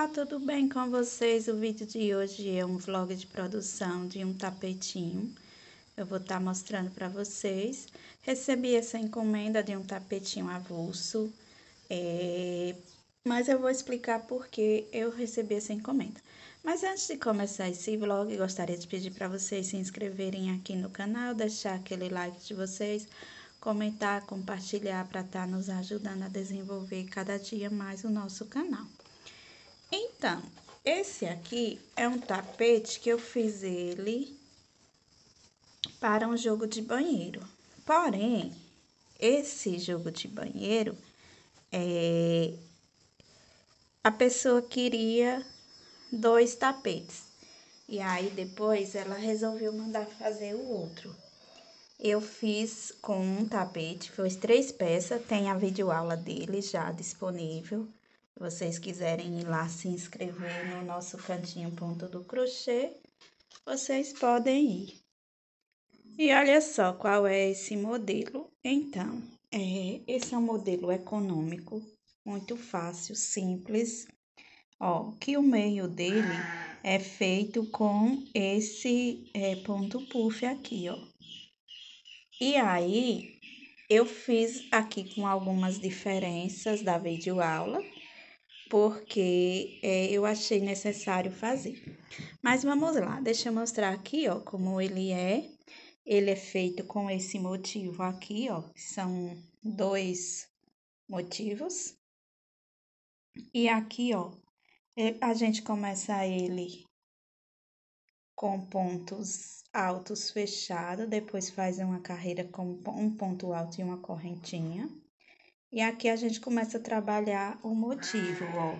Olá, tudo bem com vocês? O vídeo de hoje é um vlog de produção de um tapetinho. Eu vou estar tá mostrando para vocês. Recebi essa encomenda de um tapetinho avulso, é... mas eu vou explicar por que eu recebi essa encomenda. Mas antes de começar esse vlog, gostaria de pedir para vocês se inscreverem aqui no canal, deixar aquele like de vocês, comentar, compartilhar para estar tá nos ajudando a desenvolver cada dia mais o nosso canal. Então, esse aqui é um tapete que eu fiz ele para um jogo de banheiro. Porém, esse jogo de banheiro, é... a pessoa queria dois tapetes. E aí, depois, ela resolveu mandar fazer o outro. Eu fiz com um tapete, foi três peças, tem a videoaula dele já disponível vocês quiserem ir lá se inscrever no nosso cantinho ponto do crochê, vocês podem ir. E olha só qual é esse modelo. Então, é, esse é um modelo econômico, muito fácil, simples. Ó, que o meio dele é feito com esse é, ponto puff aqui, ó. E aí, eu fiz aqui com algumas diferenças da videoaula, porque é, eu achei necessário fazer. Mas vamos lá, deixa eu mostrar aqui, ó, como ele é. Ele é feito com esse motivo aqui, ó, são dois motivos. E aqui, ó, é, a gente começa ele com pontos altos fechados. depois faz uma carreira com um ponto alto e uma correntinha. E aqui a gente começa a trabalhar o motivo, ó.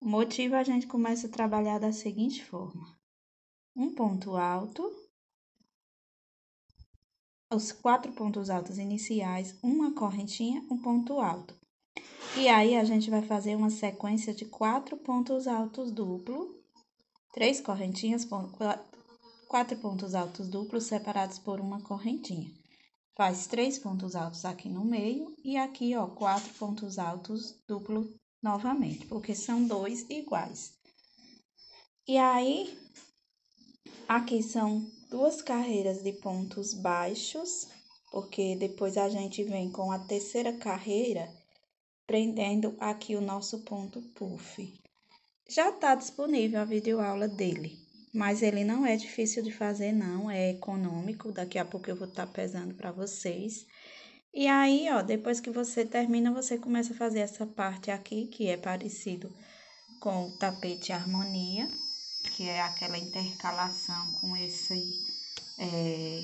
O motivo a gente começa a trabalhar da seguinte forma: um ponto alto, os quatro pontos altos iniciais, uma correntinha, um ponto alto. E aí a gente vai fazer uma sequência de quatro pontos altos duplo, três correntinhas, quatro pontos altos duplos separados por uma correntinha. Faz três pontos altos aqui no meio e aqui, ó, quatro pontos altos duplo novamente, porque são dois iguais. E aí, aqui são duas carreiras de pontos baixos, porque depois a gente vem com a terceira carreira prendendo aqui o nosso ponto puff. Já está disponível a videoaula dele mas ele não é difícil de fazer, não, é econômico. Daqui a pouco eu vou estar tá pesando para vocês. E aí, ó, depois que você termina, você começa a fazer essa parte aqui, que é parecido com o tapete harmonia, que é aquela intercalação com esse... É,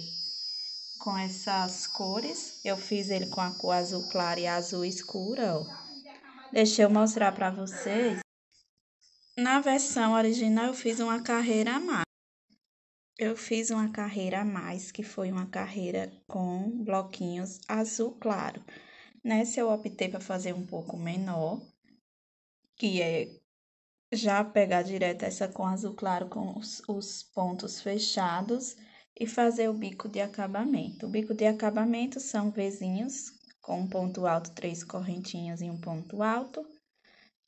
com essas cores. Eu fiz ele com a cor azul clara e azul escura, ó. Deixa eu mostrar para vocês. Na versão original, eu fiz uma carreira a mais. Eu fiz uma carreira a mais, que foi uma carreira com bloquinhos azul claro. Nessa, eu optei para fazer um pouco menor, que é já pegar direto essa com azul claro com os, os pontos fechados e fazer o bico de acabamento. O bico de acabamento são vizinhos com um ponto alto, três correntinhas e um ponto alto,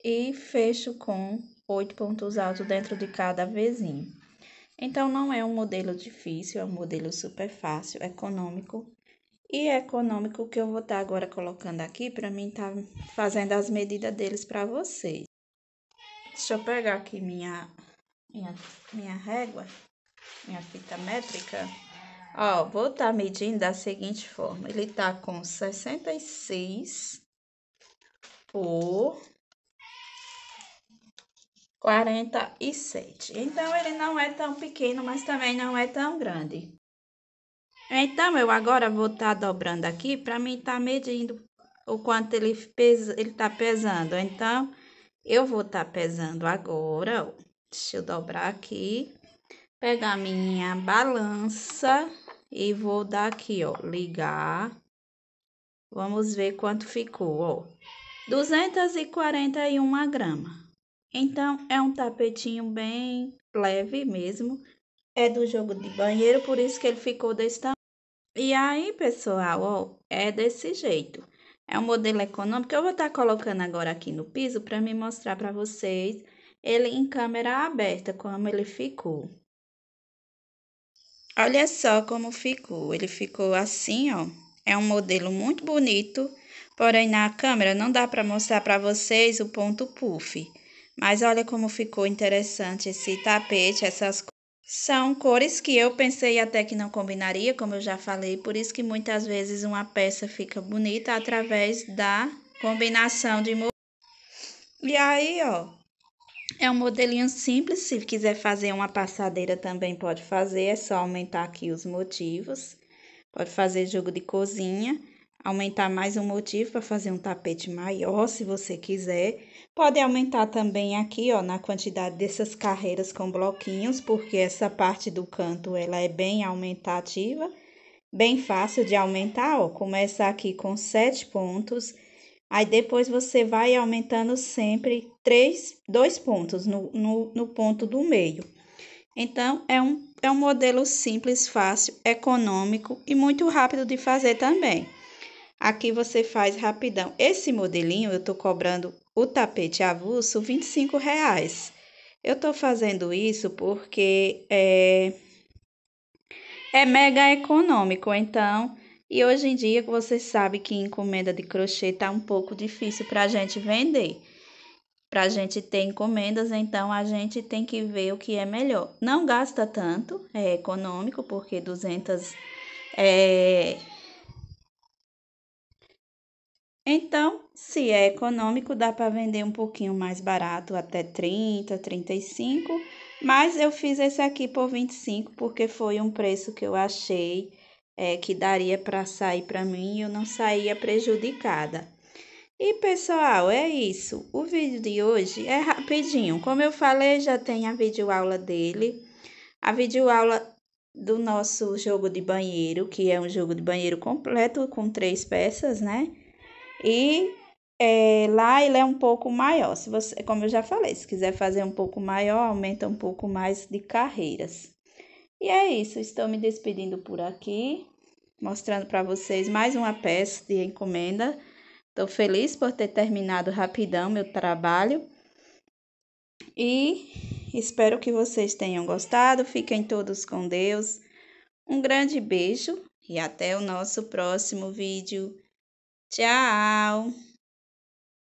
e fecho com oito pontos altos dentro de cada vezinho. Então, não é um modelo difícil, é um modelo super fácil, econômico. E é econômico que eu vou estar tá agora colocando aqui para mim estar tá fazendo as medidas deles para vocês. Deixa eu pegar aqui minha, minha, minha régua, minha fita métrica. Ó, vou estar tá medindo da seguinte forma. Ele tá com 66 por 47. Então, ele não é tão pequeno, mas também não é tão grande. Então, eu agora vou estar tá dobrando aqui para mim estar tá medindo o quanto ele pesa, ele tá pesando. Então, eu vou estar tá pesando agora. Deixa eu dobrar aqui. Pegar minha balança e vou dar aqui, ó, ligar. Vamos ver quanto ficou, ó. 241 gramas. Então, é um tapetinho bem leve mesmo. É do jogo de banheiro, por isso que ele ficou desse tamanho. E aí, pessoal, ó, é desse jeito. É um modelo econômico. Eu vou estar tá colocando agora aqui no piso para me mostrar para vocês ele em câmera aberta, como ele ficou. Olha só como ficou. Ele ficou assim, ó. É um modelo muito bonito, porém na câmera não dá para mostrar para vocês o ponto puff. Mas olha como ficou interessante esse tapete, essas cores. São cores que eu pensei até que não combinaria, como eu já falei, por isso que muitas vezes uma peça fica bonita através da combinação de E aí, ó, é um modelinho simples, se quiser fazer uma passadeira também pode fazer, é só aumentar aqui os motivos. Pode fazer jogo de cozinha aumentar mais um motivo para fazer um tapete maior, se você quiser. Pode aumentar também aqui, ó, na quantidade dessas carreiras com bloquinhos, porque essa parte do canto, ela é bem aumentativa, bem fácil de aumentar, ó. Começa aqui com sete pontos, aí depois você vai aumentando sempre três, dois pontos no, no, no ponto do meio. Então, é um, é um modelo simples, fácil, econômico e muito rápido de fazer também. Aqui você faz rapidão. Esse modelinho eu tô cobrando o tapete avulso 25 reais. Eu tô fazendo isso porque é, é mega econômico, então... E hoje em dia você sabe que encomenda de crochê tá um pouco difícil a gente vender. Pra gente ter encomendas, então a gente tem que ver o que é melhor. Não gasta tanto, é econômico, porque 200 é, então, se é econômico, dá para vender um pouquinho mais barato, até 30, 35, mas eu fiz esse aqui por 25 porque foi um preço que eu achei é, que daria para sair para mim e eu não saía prejudicada. E pessoal, é isso. O vídeo de hoje é rapidinho. Como eu falei, já tem a videoaula dele. A videoaula do nosso jogo de banheiro, que é um jogo de banheiro completo com três peças, né? E é, lá ele é um pouco maior. Se você, como eu já falei, se quiser fazer um pouco maior, aumenta um pouco mais de carreiras. E é isso, estou me despedindo por aqui, mostrando para vocês mais uma peça de encomenda. Estou feliz por ter terminado rapidão meu trabalho. E espero que vocês tenham gostado. Fiquem todos com Deus. Um grande beijo e até o nosso próximo vídeo. Tchau!